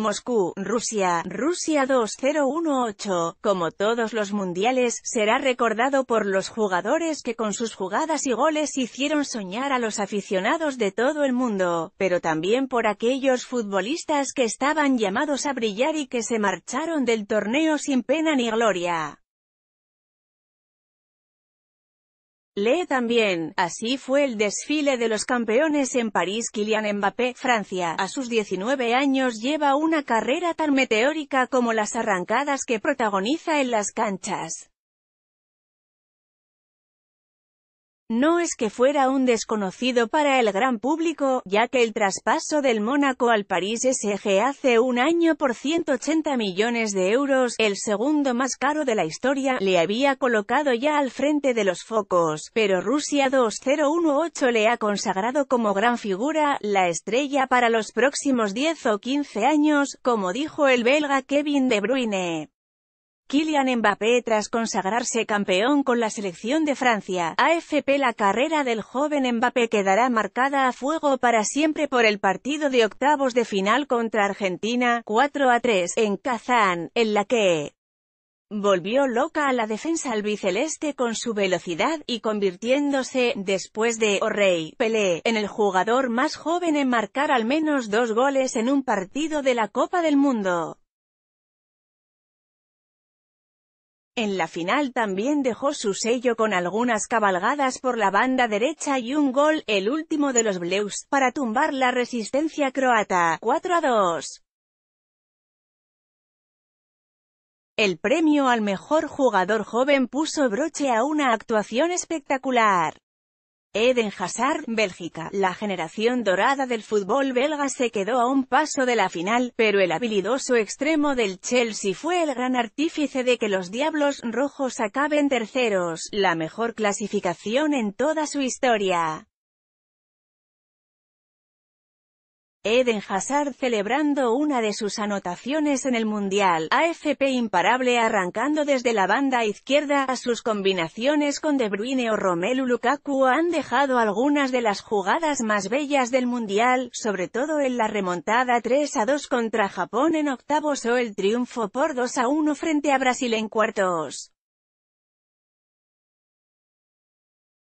Moscú, Rusia, Rusia 2018. Como todos los mundiales, será recordado por los jugadores que con sus jugadas y goles hicieron soñar a los aficionados de todo el mundo, pero también por aquellos futbolistas que estaban llamados a brillar y que se marcharon del torneo sin pena ni gloria. Lee también, así fue el desfile de los campeones en París Kylian Mbappé, Francia, a sus 19 años lleva una carrera tan meteórica como las arrancadas que protagoniza en las canchas. No es que fuera un desconocido para el gran público, ya que el traspaso del Mónaco al París SG hace un año por 180 millones de euros, el segundo más caro de la historia, le había colocado ya al frente de los focos, pero Rusia 2018 le ha consagrado como gran figura, la estrella para los próximos 10 o 15 años, como dijo el belga Kevin De Bruyne. Kylian Mbappé tras consagrarse campeón con la selección de Francia, AFP la carrera del joven Mbappé quedará marcada a fuego para siempre por el partido de octavos de final contra Argentina, 4 a 3, en Kazán, en la que volvió loca a la defensa albiceleste con su velocidad, y convirtiéndose, después de O'Reilly, Pelé, en el jugador más joven en marcar al menos dos goles en un partido de la Copa del Mundo. En la final también dejó su sello con algunas cabalgadas por la banda derecha y un gol, el último de los Blues, para tumbar la resistencia croata, 4 a 2. El premio al mejor jugador joven puso broche a una actuación espectacular. Eden Hazard, Bélgica. La generación dorada del fútbol belga se quedó a un paso de la final, pero el habilidoso extremo del Chelsea fue el gran artífice de que los Diablos Rojos acaben terceros, la mejor clasificación en toda su historia. Eden Hazard celebrando una de sus anotaciones en el Mundial, AFP imparable arrancando desde la banda izquierda, a sus combinaciones con De Bruyne o Romelu Lukaku han dejado algunas de las jugadas más bellas del Mundial, sobre todo en la remontada 3 a 2 contra Japón en octavos o el triunfo por 2 a 1 frente a Brasil en cuartos.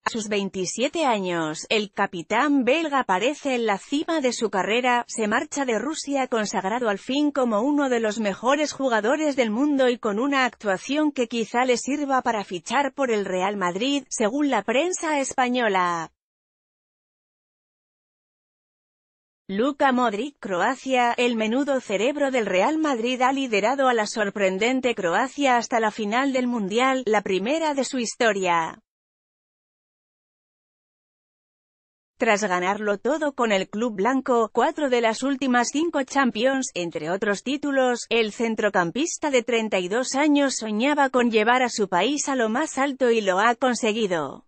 A sus 27 años, el capitán belga aparece en la cima de su carrera, se marcha de Rusia consagrado al fin como uno de los mejores jugadores del mundo y con una actuación que quizá le sirva para fichar por el Real Madrid, según la prensa española. Luka Modric Croacia, el menudo cerebro del Real Madrid ha liderado a la sorprendente Croacia hasta la final del Mundial, la primera de su historia. Tras ganarlo todo con el club blanco, cuatro de las últimas cinco Champions, entre otros títulos, el centrocampista de 32 años soñaba con llevar a su país a lo más alto y lo ha conseguido.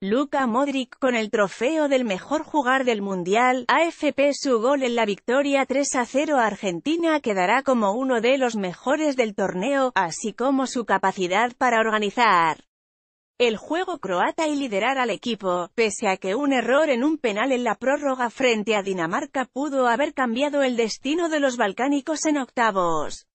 Luka Modric con el trofeo del mejor jugar del Mundial, AFP su gol en la victoria 3 a 0 a Argentina quedará como uno de los mejores del torneo, así como su capacidad para organizar el juego croata y liderar al equipo, pese a que un error en un penal en la prórroga frente a Dinamarca pudo haber cambiado el destino de los balcánicos en octavos.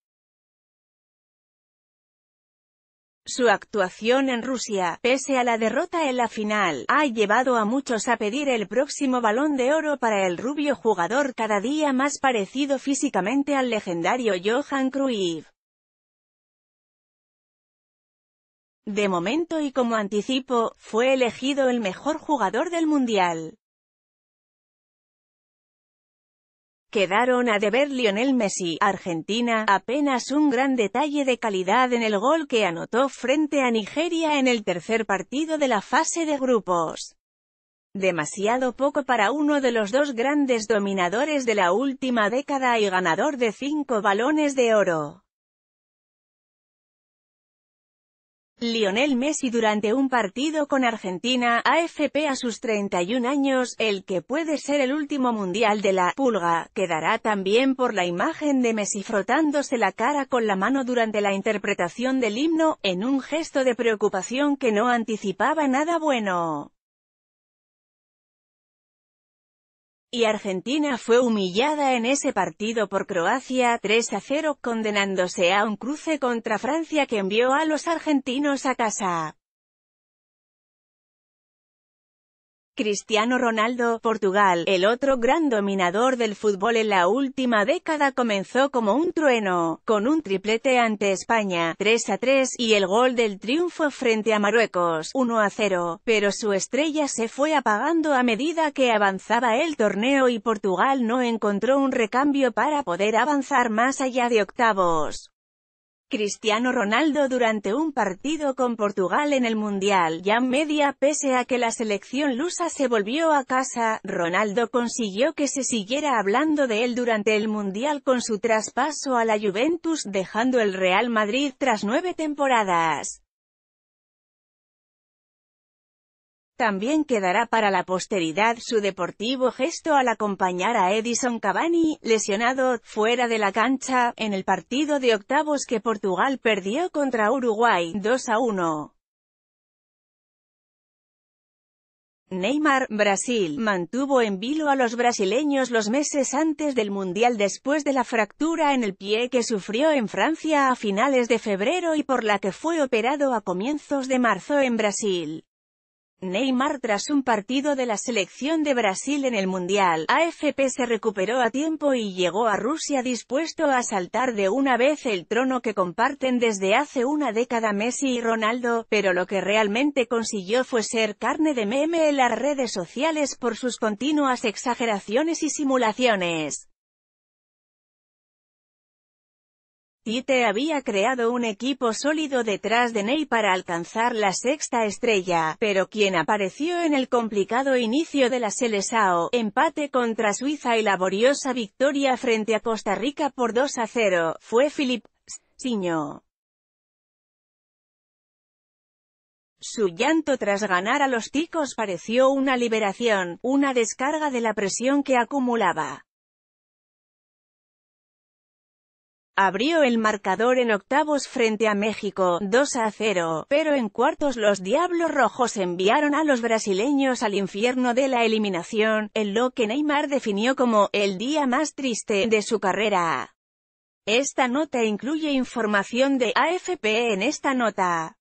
Su actuación en Rusia, pese a la derrota en la final, ha llevado a muchos a pedir el próximo balón de oro para el rubio jugador cada día más parecido físicamente al legendario Johan Cruyff. De momento y como anticipo, fue elegido el mejor jugador del Mundial. Quedaron a deber Lionel Messi, Argentina, apenas un gran detalle de calidad en el gol que anotó frente a Nigeria en el tercer partido de la fase de grupos. Demasiado poco para uno de los dos grandes dominadores de la última década y ganador de cinco balones de oro. Lionel Messi durante un partido con Argentina, AFP a sus 31 años, el que puede ser el último mundial de la «pulga», quedará también por la imagen de Messi frotándose la cara con la mano durante la interpretación del himno, en un gesto de preocupación que no anticipaba nada bueno. y Argentina fue humillada en ese partido por Croacia 3 a 0, condenándose a un cruce contra Francia que envió a los argentinos a casa. Cristiano Ronaldo, Portugal, el otro gran dominador del fútbol en la última década comenzó como un trueno, con un triplete ante España, 3 a 3, y el gol del triunfo frente a Marruecos, 1 a 0, pero su estrella se fue apagando a medida que avanzaba el torneo y Portugal no encontró un recambio para poder avanzar más allá de octavos. Cristiano Ronaldo durante un partido con Portugal en el Mundial ya media pese a que la selección lusa se volvió a casa, Ronaldo consiguió que se siguiera hablando de él durante el Mundial con su traspaso a la Juventus dejando el Real Madrid tras nueve temporadas. También quedará para la posteridad su deportivo gesto al acompañar a Edison Cavani, lesionado, fuera de la cancha, en el partido de octavos que Portugal perdió contra Uruguay, 2 a 1. Neymar, Brasil, mantuvo en vilo a los brasileños los meses antes del Mundial después de la fractura en el pie que sufrió en Francia a finales de febrero y por la que fue operado a comienzos de marzo en Brasil. Neymar tras un partido de la selección de Brasil en el Mundial, AFP se recuperó a tiempo y llegó a Rusia dispuesto a saltar de una vez el trono que comparten desde hace una década Messi y Ronaldo, pero lo que realmente consiguió fue ser carne de meme en las redes sociales por sus continuas exageraciones y simulaciones. Tite había creado un equipo sólido detrás de Ney para alcanzar la sexta estrella, pero quien apareció en el complicado inicio de la Selesao, empate contra Suiza y laboriosa victoria frente a Costa Rica por 2 a 0, fue Philip Siño. Su llanto tras ganar a los ticos pareció una liberación, una descarga de la presión que acumulaba. Abrió el marcador en octavos frente a México, 2 a 0, pero en cuartos los Diablos Rojos enviaron a los brasileños al infierno de la eliminación, en lo que Neymar definió como «el día más triste» de su carrera. Esta nota incluye información de AFP en esta nota.